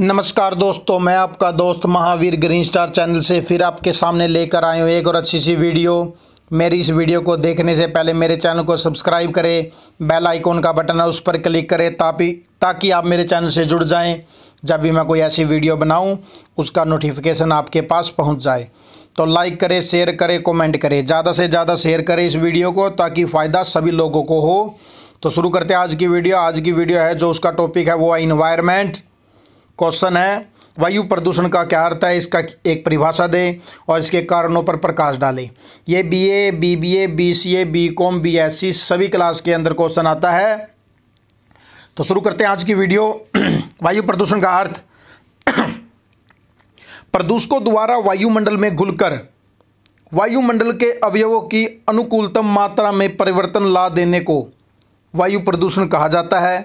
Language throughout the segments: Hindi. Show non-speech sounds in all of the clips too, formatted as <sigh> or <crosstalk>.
नमस्कार दोस्तों मैं आपका दोस्त महावीर ग्रीन स्टार चैनल से फिर आपके सामने लेकर आया हूँ एक और अच्छी सी वीडियो मेरी इस वीडियो को देखने से पहले मेरे चैनल को सब्सक्राइब करें बेल आइकॉन का बटन है उस पर क्लिक करें ताकि ताकि आप मेरे चैनल से जुड़ जाएं जब भी मैं कोई ऐसी वीडियो बनाऊँ उसका नोटिफिकेशन आपके पास पहुँच जाए तो लाइक करें शेयर करें कॉमेंट करें ज़्यादा से ज़्यादा शेयर करें इस वीडियो को ताकि फ़ायदा सभी लोगों को हो तो शुरू करते हैं आज की वीडियो आज की वीडियो है जो उसका टॉपिक है वो है इन्वायरमेंट क्वेश्चन है वायु प्रदूषण का क्या अर्थ है इसका एक परिभाषा दें और इसके कारणों पर प्रकाश डालें ये B A B B A B C A B com B S C सभी क्लास के अंदर क्वेश्चन आता है तो शुरू करते हैं आज की वीडियो <clears throat> वायु प्रदूषण का अर्थ <clears throat> प्रदूषकों द्वारा वायुमंडल में घुलकर वायुमंडल के अवयवों की अनुकूलतम मात्रा में परिवर्तन ला देने को वायु प्रदूषण कहा जाता है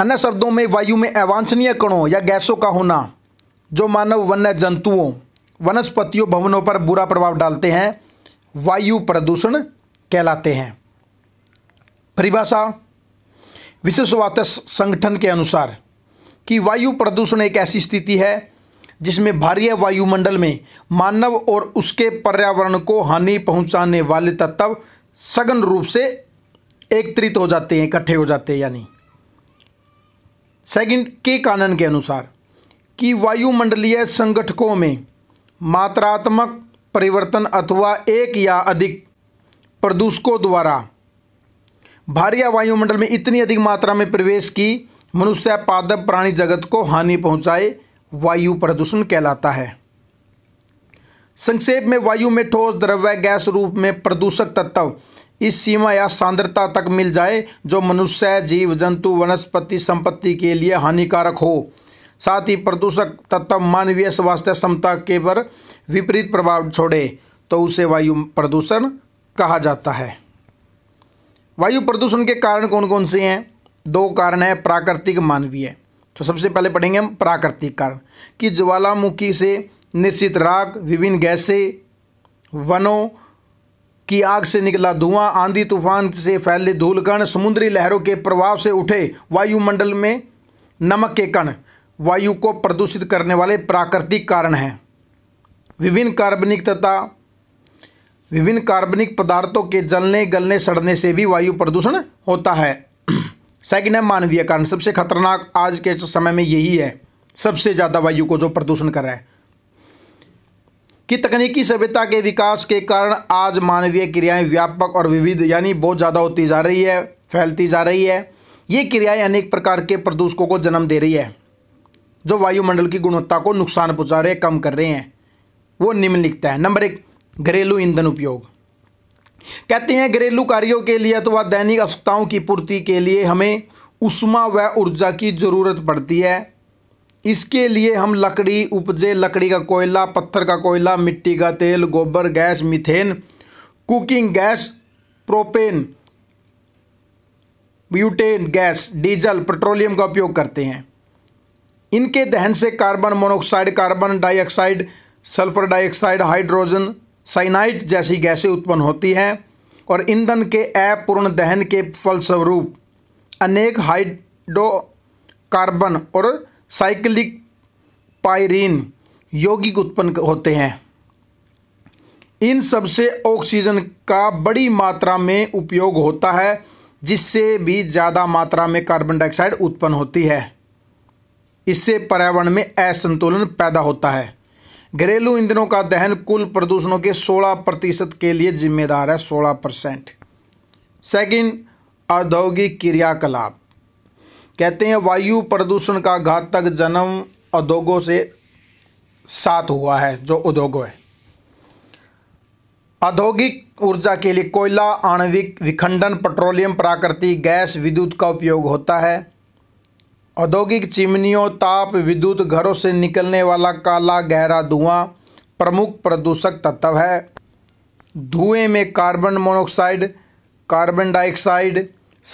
अन्य शब्दों में वायु में अवांछनीय कणों या गैसों का होना जो मानव वन्य जंतुओं वनस्पतियों भवनों पर बुरा प्रभाव डालते हैं वायु प्रदूषण कहलाते हैं परिभाषा विश्व स्वास्थ्य संगठन के अनुसार कि वायु प्रदूषण एक ऐसी स्थिति है जिसमें भारी वायुमंडल में मानव और उसके पर्यावरण को हानि पहुंचाने वाले तत्व सघन रूप से एकत्रित हो जाते हैं इकट्ठे हो जाते हैं यानी सेकंड के कानन के अनुसार कि वायुमंडलीय संगठकों में मात्रात्मक परिवर्तन अथवा एक या अधिक प्रदूषकों द्वारा भारी वायुमंडल में इतनी अधिक मात्रा में प्रवेश की मनुष्य पादप प्राणी जगत को हानि पहुंचाए वायु प्रदूषण कहलाता है संक्षेप में वायु में ठोस द्रव्य गैस रूप में प्रदूषक तत्व इस सीमा या सांद्रता तक मिल जाए जो मनुष्य जीव जंतु वनस्पति संपत्ति के लिए हानिकारक हो साथ ही प्रदूषक तत्व मानवीय स्वास्थ्य क्षमता के पर विपरीत प्रभाव छोड़े तो उसे वायु प्रदूषण कहा जाता है वायु प्रदूषण के कारण कौन कौन से हैं दो कारण हैं प्राकृतिक मानवीय तो सबसे पहले पढ़ेंगे हम प्राकृतिक कारण कि ज्वालामुखी से निश्चित राग विभिन्न गैसें वनों की आग से निकला धुआं आंधी तूफान से फैले धूलकण समुद्री लहरों के प्रभाव से उठे वायुमंडल में नमक के कण वायु को प्रदूषित करने वाले प्राकृतिक कारण हैं विभिन्न कार्बनिक तथा विभिन्न कार्बनिक पदार्थों के जलने गलने सड़ने से भी वायु प्रदूषण होता है <clears throat> सेकेंड है मानवीय कारण सबसे खतरनाक आज के समय में यही है सबसे ज़्यादा वायु को जो प्रदूषण कर रहा है कि तकनीकी सभ्यता के विकास के कारण आज मानवीय क्रियाएं व्यापक और विविध यानी बहुत ज़्यादा होती जा रही है फैलती जा रही है ये क्रियाएं अनेक प्रकार के प्रदूषकों को जन्म दे रही है जो वायुमंडल की गुणवत्ता को नुकसान पहुँचा रहे कम कर रहे हैं वो निम्नलिखित है नंबर एक घरेलू ईंधन उपयोग कहते हैं घरेलू कार्यों के लिए अथवा दैनिक आवश्यकताओं की पूर्ति के लिए हमें उष्मा व ऊर्जा की ज़रूरत पड़ती है इसके लिए हम लकड़ी उपजे लकड़ी का कोयला पत्थर का कोयला मिट्टी का तेल गोबर gas methane cooking gas propane butane gas diesel petroleum का उपयोग करते हैं इनके दहन से carbon monoxide carbon dioxide sulphur dioxide hydrogen cyanide जैसी गैसें उत्पन्न होती हैं और ईंधन के अपूर्ण दहन के फलस्वरूप अनेक हाइड्रो कार्बन और साइक्लिक पायरीन यौगिक उत्पन्न होते हैं इन सब से ऑक्सीजन का बड़ी मात्रा में उपयोग होता है जिससे भी ज़्यादा मात्रा में कार्बन डाइऑक्साइड उत्पन्न होती है इससे पर्यावरण में असंतुलन पैदा होता है घरेलू ईंधनों का दहन कुल प्रदूषणों के 16 प्रतिशत के लिए जिम्मेदार है 16 परसेंट सेकेंड औद्योगिक क्रियाकलाप कहते हैं वायु प्रदूषण का घातक जन्म उद्योगों से साथ हुआ है जो उद्योगों है औद्योगिक ऊर्जा के लिए कोयला आणविक विखंडन पेट्रोलियम प्राकृतिक गैस विद्युत का उपयोग होता है औद्योगिक चिमनियों ताप विद्युत घरों से निकलने वाला काला गहरा धुआं प्रमुख प्रदूषक तत्व है धुएं में carbon monoxide carbon dioxide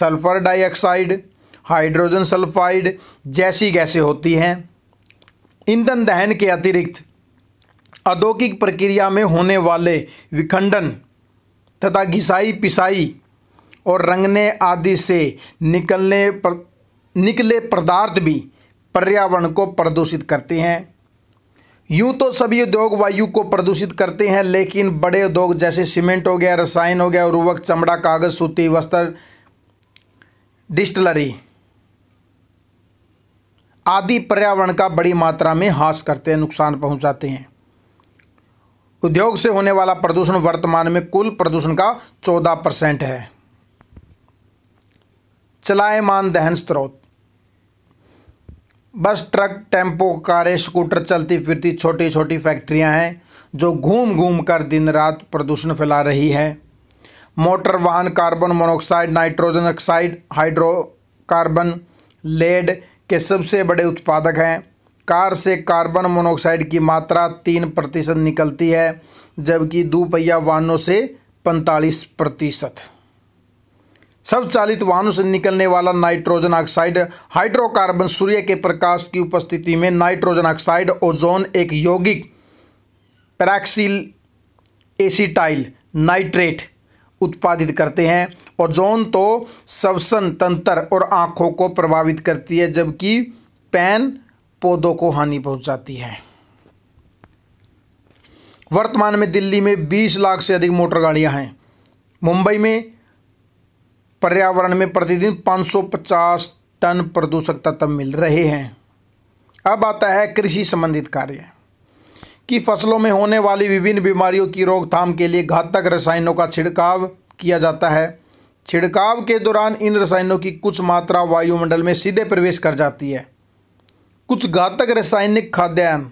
sulphur dioxide hydrogen sulphide जैसी गैसें होती हैं ईंधन दहन के अतिरिक्त औद्योगिक प्रक्रिया में होने वाले विखंडन तथा घिसाई पिसाई और रंगने आदि से निकलने पर, निकले पदार्थ भी पर्यावरण को प्रदूषित करते हैं यूं तो सभी उद्योग वायु को प्रदूषित करते हैं लेकिन बड़े उद्योग जैसे सीमेंट हो गया रसायन हो गया उर्वक चमड़ा कागज़ सूती वस्त्र डिस्टलरी आदि पर्यावरण का बड़ी मात्रा में हास करते हैं नुकसान पहुंचाते हैं उद्योग से होने वाला प्रदूषण वर्तमान में कुल प्रदूषण का चौदह परसेंट है चलायमान दहन स्रोत बस ट्रक टेम्पो कारें स्कूटर चलती फिरती छोटी छोटी फैक्ट्रियां हैं जो घूम घूम कर दिन रात प्रदूषण फैला रही है मोटर वाहन carbon monoxide nitrogen oxide hydrocarbon lead के सबसे बड़े उत्पादक हैं कार से कार्बन मोनोऑक्साइड की मात्रा तीन प्रतिशत निकलती है जबकि दोपहिया वाहनों से पैंतालीस प्रतिशत सब चालित वाहनों से निकलने वाला नाइट्रोजन ऑक्साइड हाइड्रोकार्बन सूर्य के प्रकाश की उपस्थिति में नाइट्रोजन ऑक्साइड ओजोन एक यौगिक पैराक्सिल एसिटाइल नाइट्रेट उत्पादित करते हैं ओजोन तो श्वसन तंत्र और आँखों को प्रभावित करती है जबकि पैन पौधों को हानि पहुंचाती है वर्तमान में दिल्ली में 20 लाख से अधिक मोटर गाड़ियां हैं मुंबई में पर्यावरण में प्रतिदिन 550 टन प्रदूषक तत्व मिल रहे हैं अब आता है कृषि संबंधित कार्य कि फसलों में होने वाली विभिन्न बीमारियों की रोकथाम के लिए घातक रसायनों का छिड़काव किया जाता है छिड़काव के दौरान इन रसायनों की कुछ मात्रा वायुमंडल में सीधे प्रवेश कर जाती है कुछ घातक रासायनिक खाद्यान्न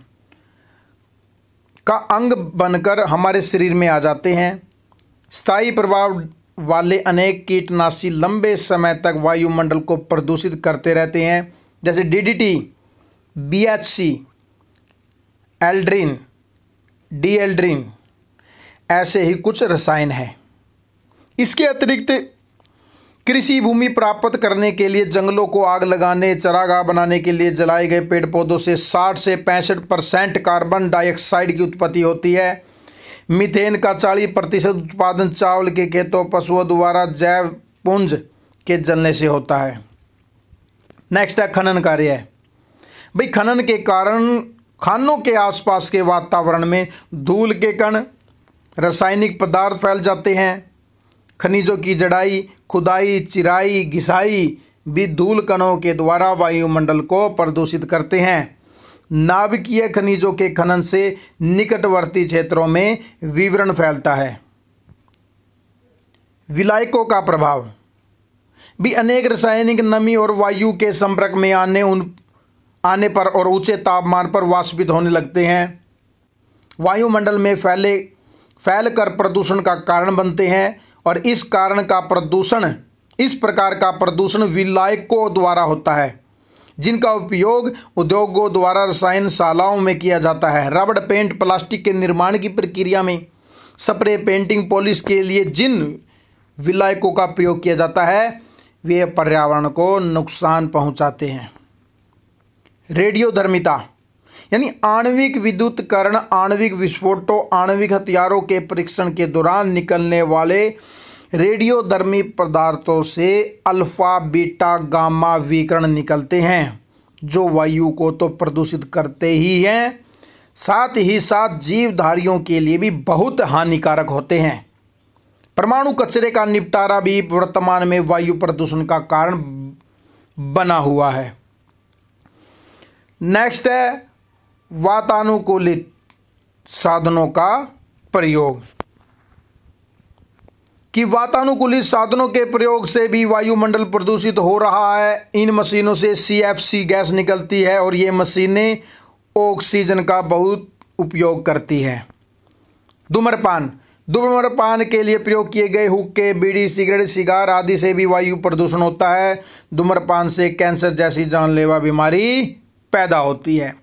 का अंग बनकर हमारे शरीर में आ जाते हैं स्थायी प्रभाव वाले अनेक कीटनाशी लंबे समय तक वायुमंडल को प्रदूषित करते रहते हैं जैसे DDT BHC aldrin dieldrin ऐसे ही कुछ रसायन हैं इसके अतिरिक्त कृषि भूमि प्राप्त करने के लिए जंगलों को आग लगाने चरागाह बनाने के लिए जलाए गए पेड़ पौधों से 60 से पैंसठ परसेंट कार्बन डाइऑक्साइड की उत्पत्ति होती है मिथेन का 40 प्रतिशत उत्पादन चावल के खेतों पशुओं द्वारा जैव पुंज के जलने से होता है नेक्स्ट है खनन कार्य भाई खनन के कारण खानों के आसपास के वातावरण में धूल के कण रासायनिक पदार्थ फैल जाते हैं खनिजों की जड़ाई खुदाई चिराई घिसाई भी धूल कणों के द्वारा वायुमंडल को प्रदूषित करते हैं नाभिकीय खनिजों के खनन से निकटवर्ती क्षेत्रों में विवरण फैलता है विलायकों का प्रभाव भी अनेक रासायनिक नमी और वायु के संपर्क में आने उन आने पर और ऊंचे तापमान पर वाष्पित होने लगते हैं वायुमंडल में फैले फैल कर प्रदूषण का कारण बनते हैं और इस कारण का प्रदूषण इस प्रकार का प्रदूषण विलायकों द्वारा होता है जिनका उपयोग उद्योगों द्वारा रसायन शालाओं में किया जाता है रबड़ पेंट प्लास्टिक के निर्माण की प्रक्रिया में स्प्रे पेंटिंग पॉलिश के लिए जिन विलायकों का प्रयोग किया जाता है वे पर्यावरण को नुकसान पहुंचाते हैं रेडियोधर्मिता यानी आणविक विद्युतकरण आणविक विस्फोटों आणविक हथियारों के परीक्षण के दौरान निकलने वाले रेडियोधर्मी पदार्थों से अल्फा बीटा गामा विकरण निकलते हैं जो वायु को तो प्रदूषित करते ही हैं साथ ही साथ जीवधारियों के लिए भी बहुत हानिकारक होते हैं परमाणु कचरे का निपटारा भी वर्तमान में वायु प्रदूषण का कारण बना हुआ है नेक्स्ट है वातानुकूलित साधनों का प्रयोग कि वातानुकूलित साधनों के प्रयोग से भी वायुमंडल प्रदूषित हो रहा है इन मशीनों से सीएफसी गैस निकलती है और ये मशीनें ऑक्सीजन का बहुत उपयोग करती है धूम्रपान धूम्रपान के लिए प्रयोग किए गए हुक्के बीड़ी सिगरेट सिगार आदि से भी वायु प्रदूषण होता है धूम्रपान से कैंसर जैसी जानलेवा बीमारी पैदा होती है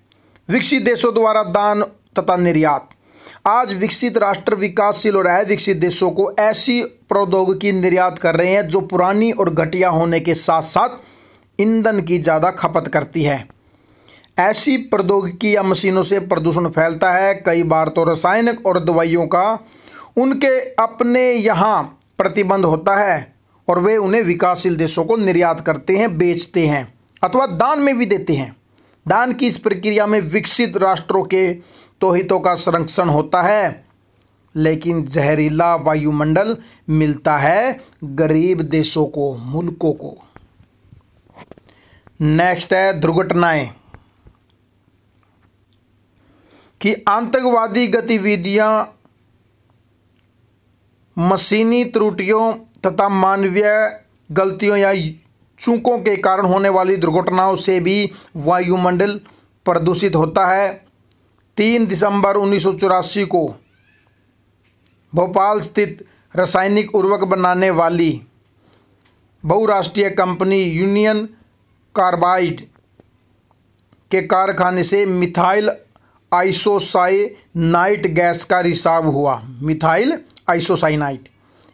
विकसित देशों द्वारा दान तथा निर्यात आज विकसित राष्ट्र विकासशील और अविकसित देशों को ऐसी प्रौद्योगिकी निर्यात कर रहे हैं जो पुरानी और घटिया होने के साथ साथ ईंधन की ज़्यादा खपत करती है ऐसी प्रौद्योगिकी या मशीनों से प्रदूषण फैलता है कई बार तो रासायनिक और दवाइयों का उनके अपने यहाँ प्रतिबंध होता है और वे उन्हें विकासशील देशों को निर्यात करते हैं बेचते हैं अथवा दान में भी देते हैं दान की इस प्रक्रिया में विकसित राष्ट्रों के तोहितों का संरक्षण होता है लेकिन जहरीला वायुमंडल मिलता है गरीब देशों को मुल्कों को नेक्स्ट है दुर्घटनाएं कि आतंकवादी गतिविधियां मशीनी त्रुटियों तथा मानवीय गलतियों या चूकों के कारण होने वाली दुर्घटनाओं से भी वायुमंडल प्रदूषित होता है तीन दिसंबर उन्नीस को भोपाल स्थित रासायनिक उर्वरक बनाने वाली बहुराष्ट्रीय कंपनी यूनियन कार्बाइड के कारखाने से मिथाइल आइसोसाइनाइट गैस का रिसाव हुआ मिथाइल आइसोसाइनाइट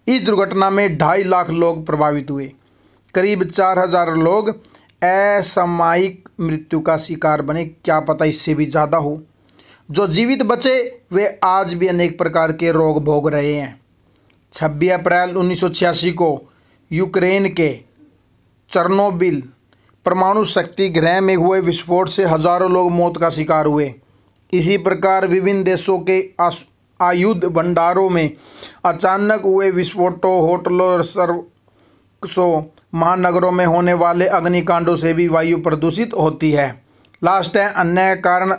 इस दुर्घटना में ढाई लाख लोग प्रभावित हुए करीब चार हजार लोग असामायिक मृत्यु का शिकार बने क्या पता इससे भी ज़्यादा हो जो जीवित बचे वे आज भी अनेक प्रकार के रोग भोग रहे हैं 26 अप्रैल उन्नीस को यूक्रेन के चरनोबिल परमाणु शक्ति गृह में हुए विस्फोट से हजारों लोग मौत का शिकार हुए इसी प्रकार विभिन्न देशों के आयुध भंडारों में अचानक हुए विस्फोटों होटलों सर्वसों महानगरों में होने वाले अग्निकांडों से भी वायु प्रदूषित होती है लास्ट है अन्य कारण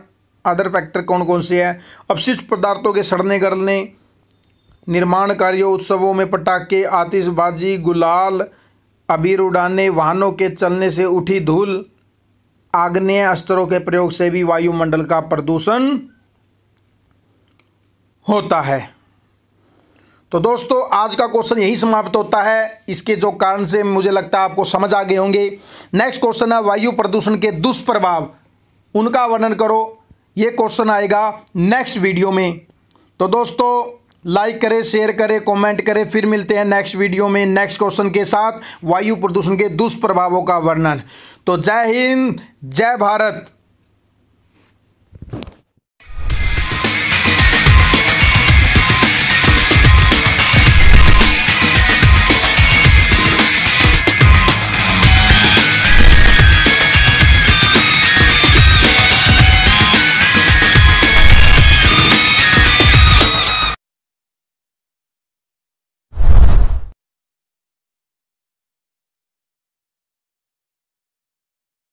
अदर फैक्टर कौन कौन से हैं अपशिष्ट पदार्थों के सड़ने गलने निर्माण कार्यों उत्सवों में पटाखे आतिशबाजी गुलाल अबीर उड़ाने वाहनों के चलने से उठी धूल आग्नेय अस्त्रों के प्रयोग से भी वायुमंडल का प्रदूषण होता है तो दोस्तों आज का क्वेश्चन यही समाप्त होता है इसके जो कारण से मुझे लगता है आपको समझ आ गए होंगे नेक्स्ट क्वेश्चन है वायु प्रदूषण के दुष्प्रभाव उनका वर्णन करो ये क्वेश्चन आएगा नेक्स्ट वीडियो में तो दोस्तों लाइक करें शेयर करें कमेंट करें फिर मिलते हैं नेक्स्ट वीडियो में नेक्स्ट क्वेश्चन के साथ वायु प्रदूषण के दुष्प्रभावों का वर्णन तो जय हिंद जय भारत